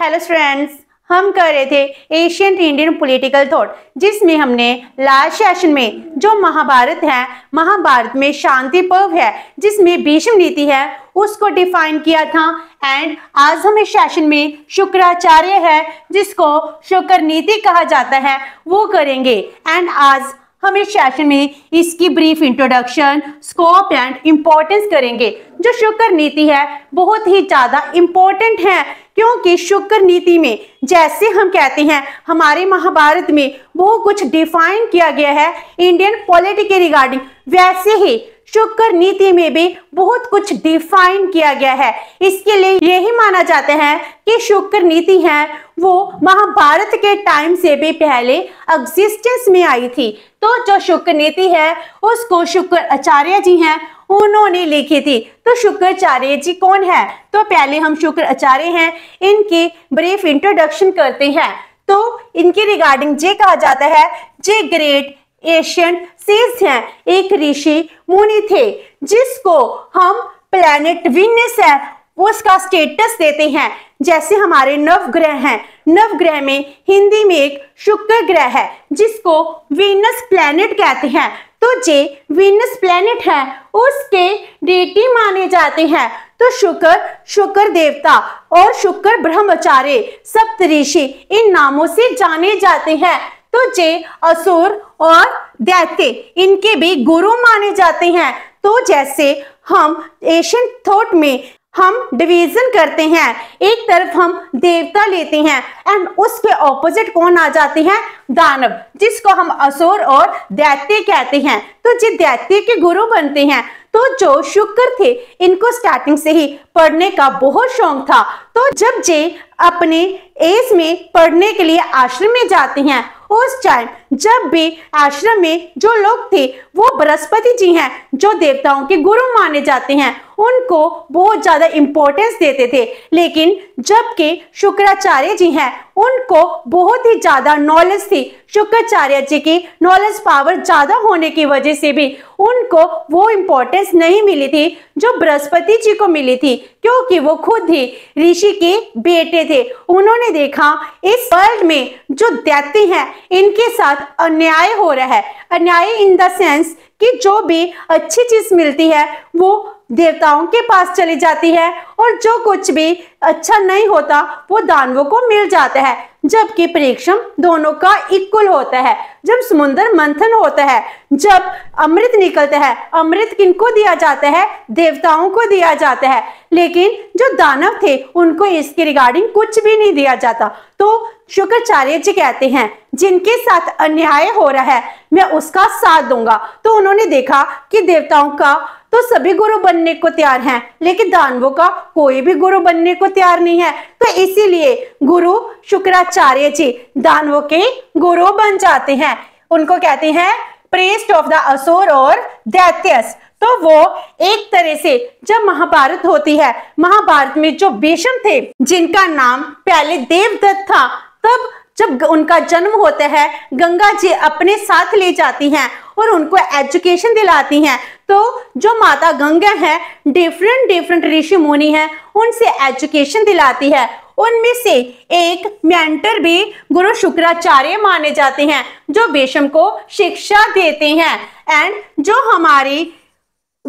hello friends हम कर रहे थे एशियन इंडियन पॉलिटिकल थॉट जिसमें हमने लास्ट सेशन में जो महाभारत है महाभारत में शांति पर्व है जिसमें भीष्म नीति है उसको डिफाइन किया था एंड आज हम इस सेशन में शुक्राचार्य है जिसको शुक्र नीति कहा जाता है वो करेंगे एंड आज हम इस सेशन में इसकी brief introduction scope and importance करेंगे जो शुक्र नीति है बहुत ही ज़्यादा इम्पोर्टेंट है क्योंकि शुक्र नीति में जैसे हम कहते हैं हमारे महाभारत में बहुत कुछ डिफाइन किया गया है इंडियन पॉलिटी के रिगार्डिंग वैसे ही शुक्र नीति में भी बहुत कुछ डिफाइन किया गया है इसके लिए यही माना जाते हैं कि शुक्र नीति है वो महाभारत के टाइम से भी पहले एग्जिस्टेंस में आई थी तो जो शुक्र नीति है उसको शुक्र आचार्य जी हैं उन्होंने लिखी थी तो शुक्राचार्य जी कौन है तो पहले हम शुक्र आचार्य हैं इनकी ब्रीफ इंट्रोडक्शन करते हैं तो इनके रिगार्डिंग जे कहा जाता है जे ग्रेट एशियंट सीज हैं एक ऋषि मुनि थे जिसको हम प्लैनेट विनस है उसका स्टेटस देते हैं जैसे हमारे नव ग्रह हैं नव ग्रह में हिंदी में एक शुक्र ग्रह है जिसको विनस प्लैनेट कहते हैं तो जे विनस प्लैनेट है उसके डेटी माने जाते हैं तो शुक्र शुक्र देवता और शुक्र ब्रह्मचारी सप्तऋषि इन नामों से जाने जाते हैं तो जे असुर और दैत्य इनके भी गुरु माने जाते हैं तो जैसे हम एशियन थॉट में हम डिवीजन करते हैं एक तरफ हम देवता लेते हैं एंड उसके ऑपोजिट कौन आ जाते हैं दानव जिसको हम असुर और दैत्य कहते हैं तो जो दैत्य के गुरु बनते हैं तो जो शुक्र थे इनको स्टार्टिंग से ही पढ़ने का बहुत शौक था तो जब जे अपने एज में पढ़ने के लिए आश्रम में जाते हैं उस टाइम जब भी आश्रम में जो लोग थे वो बृहस्पति जी हैं जो देवताओं के गुरु माने जाते हैं उनको बहुत ज़्यादा इंपॉर्टेंस देते थे लेकिन जबकि शुक्राचार्य जी हैं उनको बहुत ही ज़्यादा नॉलेज थी शुक्राचार्य जी की नॉलेज पावर ज़्यादा होने की वजह से भी उनको वो इंपॉर्टेंस नहीं मिली थी जो बृहस्पति जी को मिली थी क्योंकि वो खुद ही ऋषि के बेटे थे उन्होंने देखा इस वर्ल्ड में जो दैत्य हैं इनके साथ साथ अन्याय हो रहा है अन्याय इन द सेंस कि जो भी अच्छी चीज मिलती है वो देवताओं के पास चली जाती है और जो कुछ भी अच्छा नहीं होता वो दानवों को मिल जाता है जबकि परीक्षम दोनों का इक्वल होता है जब समुद्र मंथन होता है जब अमृत निकलता है अमृत किनको दिया जाता है देवताओं को दिया जाता है लेकिन जो दानव थे उनको इसके रिगार्डिंग कुछ भी नहीं दिया जाता तो शुक्राचार्य जी कहते हैं जिनके साथ अन्याय हो रहा है मैं उसका साथ दूंगा तो उन्होंने देखा कि देवताओं का तो सभी गुरु बनने को तैयार हैं लेकिन दानवों का कोई भी गुरु बनने को तैयार नहीं है तो इसीलिए गुरु शुक्राचार्य जी दानवों के गुरु बन जाते हैं उनको कहते हैं प्रेस्ट ऑफ द असुर और दैत्यस तो वो एक तरह से जब महाभारत होती है महाभारत में जो भीषम थे जिनका नाम पहले देवदत्त था तब जब उनका जन्म होता है गंगा जी अपने साथ ले जाती हैं और उनको एजुकेशन दिलाती हैं तो जो माता गंगा है डिफरेंट डिफरेंट ऋषि मुनि हैं उनसे एजुकेशन दिलाती है उनमें से एक मेंटर भी गुरु शुक्राचार्य माने जाते हैं जो बेशम को शिक्षा देते हैं एंड जो हमारी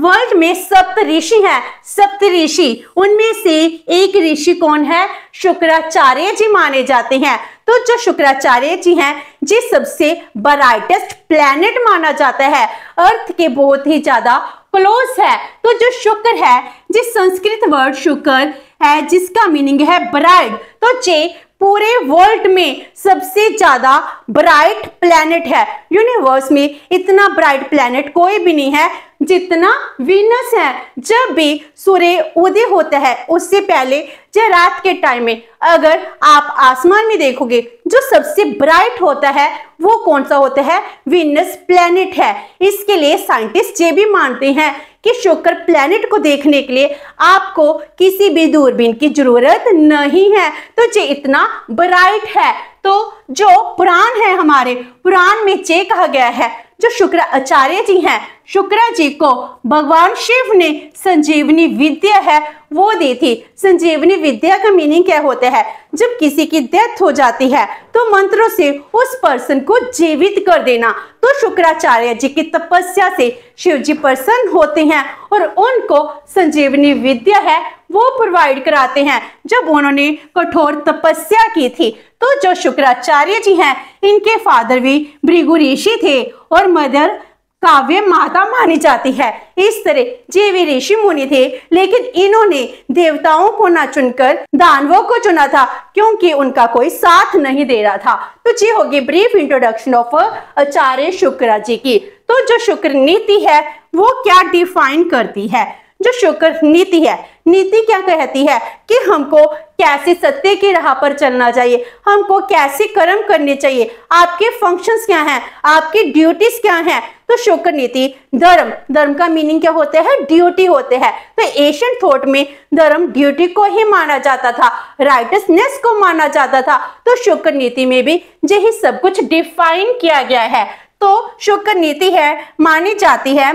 वर्ल्ड में सप्त ऋषि हैं सप्त ऋषि उनमें से एक ऋषि कौन है शुक्राचार्य जी माने जाते हैं तो जो शुक्राचार्य जी हैं जी सबसे ब्राइटेस्ट प्लैनेट माना जाता है अर्थ के बहुत ही ज्यादा क्लोज है तो जो शुक्र है जिस संस्कृत वर्ड शुक्र है जिसका मीनिंग है ब्राइट तो जे पूरे वर्ल्ड में सबसे ज्यादा ब्राइट प्लैनेट है यूनिवर्स में इतना ब्राइट प्लैनेट कोई भी नहीं है जितना विनस है जब भी सूर्य उदय होता है उससे पहले या रात के टाइम में अगर आप आसमान में देखोगे जो सबसे ब्राइट होता है वो कौन सा होता है विनस प्लैनेट है इसके लिए साइंटिस्ट ये भी मानते हैं कि शुक्र प्लैनेट को देखने के लिए आपको किसी भी दूरबीन की जरूरत नहीं है तो ये इतना ब्राइट है तो जो पुराण है हमारे पुराण में ये कहा गया है जो शुक्र आचार्य जी हैं शुक्रा जी को भगवान शिव ने संजीवनी विद्या है वो दी थी संजीवनी विद्या का मीनिंग क्या होता है जब किसी की डेथ हो जाती है तो मंत्रों से उस पर्सन को जीवित कर देना तो शुक्राचार्य जी की तपस्या से शिव जी प्रसन्न होते हैं और उनको संजीवनी विद्या है वो प्रोवाइड कराते हैं जब उन्होंने कठोर तपस्या की थी तो जो शुक्राचार्य जी हैं इनके फादर भी भृगु ऋषि थे और मदर काव्य माता मानी जाती है इस तरह जे वे ऋषि मुनि थे लेकिन इन्होंने देवताओं को ना चुनकर दानवों को चुना था क्योंकि उनका कोई साथ नहीं दे रहा था तो जी होगी brief introduction of Acharya Shukra ji की तो जो शुक्र नीति है वो क्या डिफाइन करती है जो शुक्र नीति है नीति क्या कहती है कि हमको कैसे सत्य की राह पर चलना चाहिए हमको कैसे कर्म करने चाहिए आपके फंक्शंस क्या हैं आपकी ड्यूटीज क्या हैं तो शुक्र नीति धर्म धर्म का मीनिंग क्या होते हैं ड्यूटी होते हैं तो एशियन थॉट में धर्म ड्यूटी को ही माना जाता था राइटसनेस को माना जाता था तो शुक्र नीति में भी यही सब कुछ डिफाइन किया गया है तो शुक्र नीति है मानी जाती है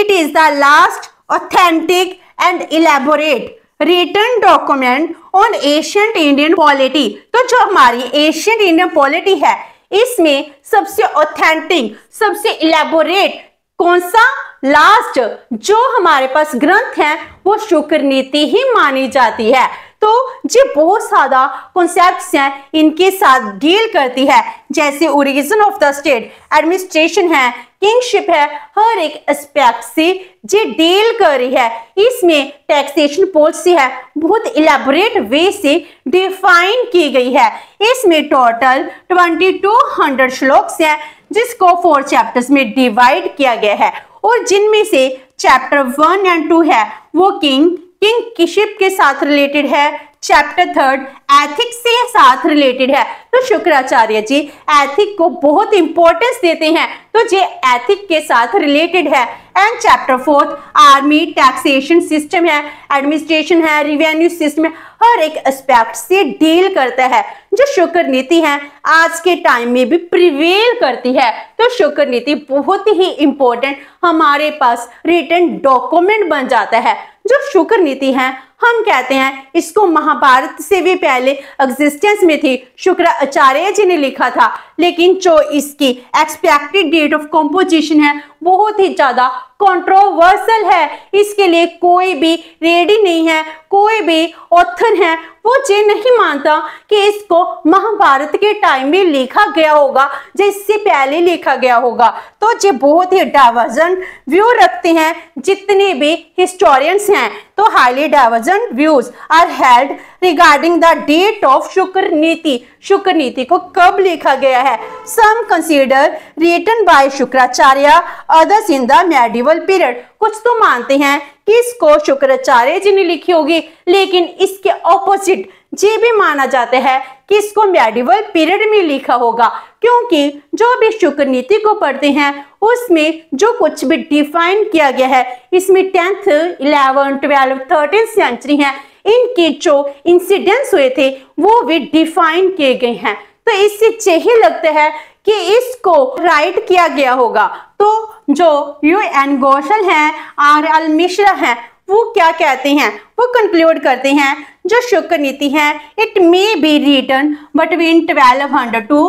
it is the last authentic and elaborate written document on ancient Indian polity तो जो हमारी एशियंट इंडियन पॉलिटी है इसमें सबसे ऑथेंटिक सबसे इलेबोरेट कौन सा लास्ट जो हमारे पास ग्रंथ है वो शुक्र नीति ही मानी जाती है तो ये बहुत सारा कॉन्सेप्ट हैं इनके साथ डील करती है जैसे origin of the state administration है किंगशिप है हर एक एस्पेक्ट से ये डील कर रही है इसमें टैक्सेशन पॉलिसी है बहुत इलेबोरेट वे से डिफाइन की गई है इसमें टोटल 2200 श्लोक्स हैं जिसको फोर चैप्टर्स में डिवाइड किया गया है और जिनमें से चैप्टर वन एंड टू है वो किंग किंग किशिप के साथ रिलेटेड है चैप्टर थर्ड एथिक्स से साथ रिलेटेड है तो शुक्राचार्य जी एथिक को बहुत इंपॉर्टेंस देते हैं तो ये एथिक के साथ रिलेटेड है and chapter fourth army taxation system है एडमिनिस्ट्रेशन है रिवेन्यू सिस्टम है हर एक एस्पेक्ट से डील करता है जो शुक्र नीति है आज के टाइम में भी प्रिवेल करती है तो शुक्र नीति बहुत ही इंपॉर्टेंट हमारे पास रिटर्न डॉक्यूमेंट बन जाता है जो शुक्र नीति है हम कहते हैं इसको महाभारत से भी पहले एग्जिस्टेंस में थी शुक्राचार्य जी ने लिखा था लेकिन जो इसकी एक्सपेक्टेड डेट ऑफ कंपोजिशन है बहुत ही ज़्यादा कंट्रोवर्सल है इसके लिए कोई भी रेडी नहीं है कोई भी ऑथर है वो ये नहीं मानता कि इसको महाभारत के टाइम में लिखा गया होगा या इससे पहले लिखा गया होगा तो ये बहुत ही डाइवर्जन व्यू रखते हैं जितने भी हिस्टोरियंस हैं तो highly divergent views are held regarding the date of Shukraniti Shukraniti को कब लिखा गया है some consider written by Shukracharya others in the medieval period कुछ तो मानते हैं कि इसको शुक्राचार्य जी ने लिखी होगी लेकिन इसके ऑपोजिट ये भी माना जाता है कि इसको मेडिवल पीरियड में लिखा होगा क्योंकि जो भी शुक्र नीति को पढ़ते हैं उसमें जो कुछ भी डिफाइन किया गया है इसमें tenth eleven twelve thirteen century है इनके जो इंसिडेंट्स हुए थे वो भी डिफाइन किए गए हैं तो इससे चाहिए लगता है कि इसको राइट किया गया होगा तो जो यू एन गौशल हैं आर अल मिश्रा हैं वो क्या कहते हैं वो कंक्लूड करते हैं जो शुक्र नीति है it may be written between 1200 to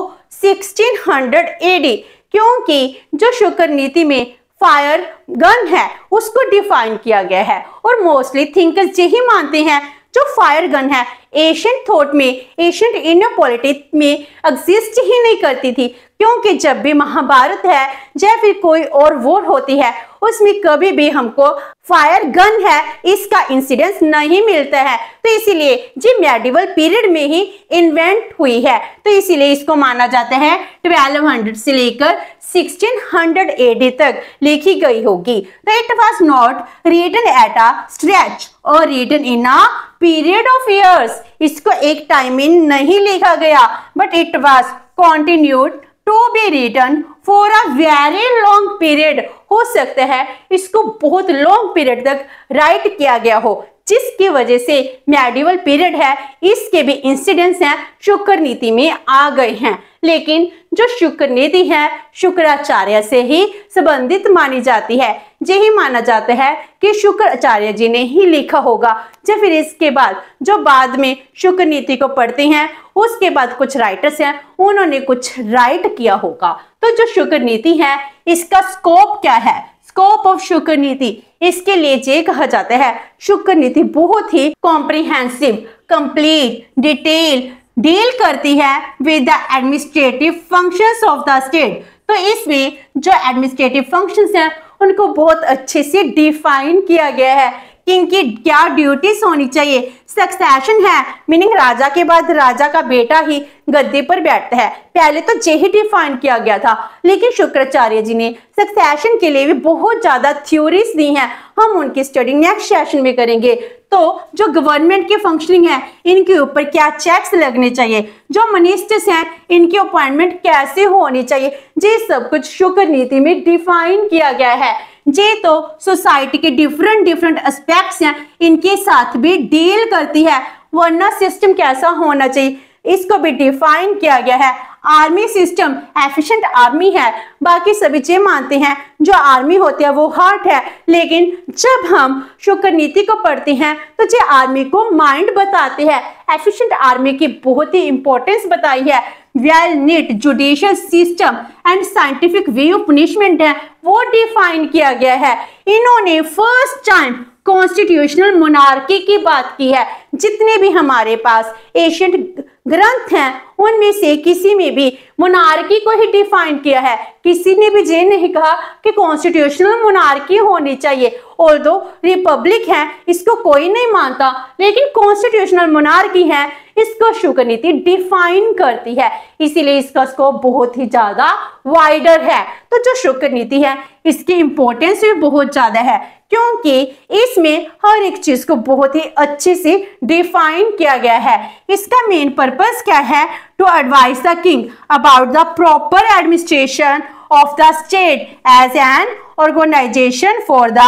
1600 AD क्योंकि जो शुक्र नीति में फायर गन है उसको डिफाइन किया गया है और मोस्टली थिंकर्स यही मानते हैं जो फायर गन है एशियंट थॉट में एशियंट इंडियन पॉलिटिक्स में एग्जिस्ट ही नहीं करती थी क्योंकि जब भी महाभारत है या फिर कोई और वॉर होती है उसमें कभी भी हमको फायर गन है इसका इंसिडेंस नहीं मिलता है तो इसीलिए जी मेडिवल पीरियड में ही इन्वेंट हुई है तो इसीलिए इसको माना जाता है 1200 से लेकर 1600 एडी तक लिखी गई होगी तो it was not written at a stretch और written in a period of years इसको एक टाइम इन नहीं लिखा गया but it was continued to be written for a very long period हो सकता है इसको बहुत लॉन्ग पीरियड तक राइट किया गया हो जिसकी वजह से मेडिवल पीरियड है इसके भी इंसिडेंट्स हैं शुक्र नीति में आ गए हैं लेकिन जो शुक्र नीति है शुक्राचार्य से ही संबंधित मानी जाती है यही माना जाता है कि शुक्राचार्य जी ने ही लिखा होगा या फिर इसके बाद जो बाद में शुक्र नीति को पढ़ते हैं उसके बाद कुछ राइटर्स हैं उन्होंने कुछ राइट किया होगा तो जो शुक्र नीति है इसका स्कोप क्या है स्कोप ऑफ शुक्र नीति इसके लिए ये कहा जाता है शुक्र नीति बहुत ही कॉम्प्रिहेंसिव कंप्लीट डिटेल डील करती है with the administrative function of the state तो इसमें जो एडमिनिस्ट्रेटिव फंक्शन हैं उनको बहुत अच्छे से डिफाइन किया गया है किंग की क्या ड्यूटीज होनी चाहिए सक्सेशन है मीनिंग राजा के बाद राजा का बेटा ही गद्दी पर बैठता है पहले तो जे ही डिफाइन किया गया था लेकिन शुक्राचार्य जी ने सक्सेशन के लिए भी बहुत ज़्यादा थ्योरीज दी हैं हम उनकी स्टडी नेक्स्ट सेशन में करेंगे तो जो गवर्नमेंट की फंक्शनिंग है इनके ऊपर क्या चेक्स लगने चाहिए जो मिनिस्टर्स हैं इनकी अपॉइंटमेंट कैसे होनी चाहिए ये सब कुछ शुक्र नीति में डिफाइन किया गया है जे तो सोसाइटी के डिफरेंट डिफरेंट एस्पेक्ट्स हैं इनके साथ भी डील करती है वरना सिस्टम कैसा होना चाहिए इसको भी डिफाइन किया गया है आर्मी सिस्टम एफिशिएंट आर्मी है बाकी सभी चीज मानते हैं जो आर्मी होती है वो हार्ट है लेकिन जब हम शुक्र नीति को पढ़ते हैं तो जो आर्मी को माइंड बताते हैं एफिशिएंट आर्मी की बहुत ही इंपॉर्टेंस बताई है well neat judicial system and scientific way of punishment है वो डिफाइन किया गया है इन्होंने फर्स्ट टाइम कॉन्स्टिट्यूशनल मोनार्की की बात की है जितने भी हमारे पास एशियंट ग्रंथ हैं उनमें से किसी में भी मुनारकी को ही डिफाइन किया है किसी ने भी ये नहीं कहा कि कॉन्स्टिट्यूशनल मुनारकी होनी चाहिए और दो रिपब्लिक है इसको कोई नहीं मानता लेकिन कॉन्स्टिट्यूशनल मुनारकी है इसको शुक्र नीति डिफाइन करती है इसीलिए इसका स्कोप बहुत ही ज्यादा वाइडर है तो जो शुक्र नीति है इसकी इंपॉर्टेंस भी बहुत ज्यादा है क्योंकि इसमें हर एक चीज को बहुत ही अच्छे से डिफाइन किया गया है इसका मेन पर्पस क्या है to advise the king about the proper administration of the state as an organization for the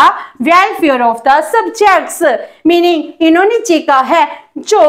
welfare of the subjects meaning इन्होंने चीखा है जो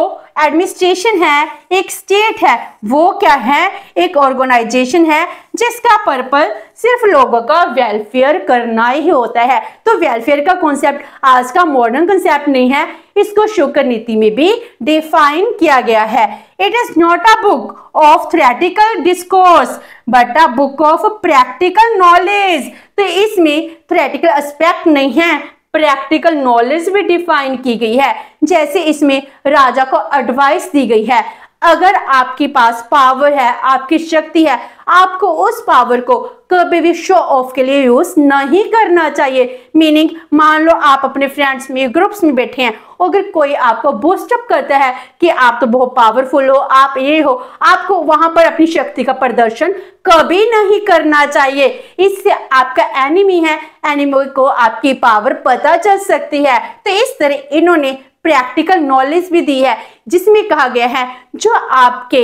एडमिनिस्ट्रेशन है एक स्टेट है वो क्या है एक ऑर्गेनाइजेशन है जिसका पर्पज सिर्फ लोगों का वेलफेयर करना ही होता है तो वेलफेयर का कॉन्सेप्ट आज का मॉडर्न कॉन्सेप्ट नहीं है इसको शुक्र नीति में भी डिफाइन किया गया है it is not a book of theoretical discourse but a book of practical knowledge तो इसमें थ्रेटिकल एस्पेक्ट नहीं है प्रैक्टिकल नॉलेज भी डिफाइन की गई है जैसे इसमें राजा को एडवाइस दी गई है अगर आपके पास पावर है आपकी शक्ति है आपको उस पावर को कभी भी शो ऑफ के लिए यूज नहीं करना चाहिए मीनिंग मान लो आप अपने फ्रेंड्स में ग्रुप्स में बैठे हैं अगर कोई आपको बूस्टअप करता है कि आप तो बहुत पावरफुल हो आप ये हो आपको वहां पर अपनी शक्ति का प्रदर्शन कभी नहीं करना चाहिए इससे आपका एनिमी है एनिमी को आपकी पावर पता चल सकती है तो इस तरह इन्होंने प्रैक्टिकल नॉलेज भी दी है जिसमें कहा गया है जो आपके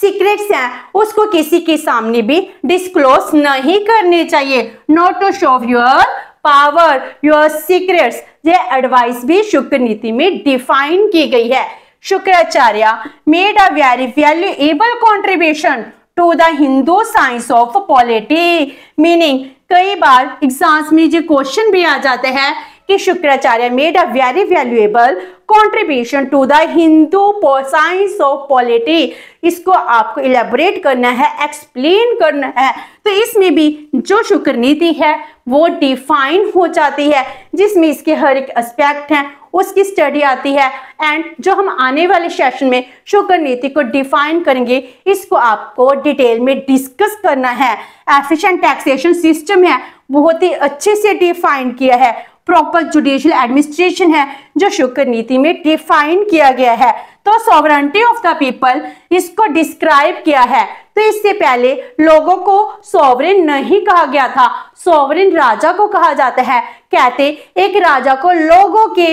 सीक्रेट्स हैं उसको किसी के सामने भी डिस्क्लोज नहीं करने चाहिए not to show your power your secrets ये एडवाइस भी शुक्र नीति में डिफाइन की गई है Shukracharya made a very valuable contribution to the Hindu science of polity meaning कई बार एग्जाम्स में जो क्वेश्चन भी आ जाते हैं कि Shukracharya made a very valuable contribution to the Hindu science of polity इसको आपको इलेबोरेट करना है एक्सप्लेन करना है तो इसमें भी जो शुक्र नीति है वो डिफाइन हो जाती है जिसमें इसके हर एक एस्पेक्ट हैं उसकी स्टडी आती है एंड जो हम आने वाले सेशन में शुक्र नीति को डिफाइन करेंगे इसको आपको डिटेल में डिस्कस करना है एफिशिएंट टैक्सेशन सिस्टम है बहुत ही अच्छे से डिफाइन किया है प्रॉपर जुडिशियल एडमिनिस्ट्रेशन है जो शुक्र नीति में डिफाइन किया गया है तो सॉवरेंटी ऑफ द पीपल इसको डिस्क्राइब किया है तो इससे पहले लोगों को सॉवरेन नहीं कहा गया था सॉवरेन राजा को कहा जाता है कहते एक राजा को लोगों के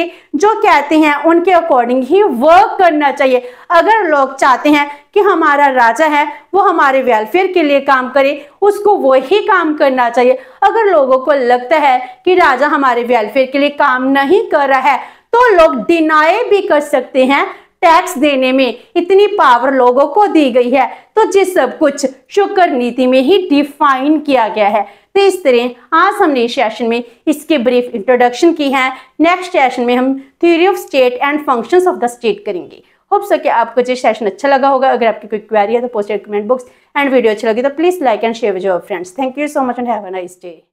जो कहते हैं उनके अकॉर्डिंग ही वर्क करना चाहिए अगर लोग चाहते हैं कि हमारा राजा है वो हमारे वेलफेयर के लिए काम करे उसको वो ही काम करना चाहिए अगर लोगों को लगता है कि राजा हमारे वेलफेयर के लिए काम नहीं कर रहा है तो लोग डिनाई भी कर सकते हैं टैक्स देने में इतनी पावर लोगों को दी गई है तो जिस सब कुछ शुक्र नीति में ही डिफाइन किया गया है तो इस तरह आज हमने इस सेशन में इसके ब्रीफ इंट्रोडक्शन की है नेक्स्ट सेशन में हम theory of state and functions of the state करेंगे होप सो कि आपको जो सेशन अच्छा लगा होगा अगर आपकी कोई क्वेरी है तो posted comment books and video अच्छी लगी तो please like and share with your friends thank you so much and have a nice day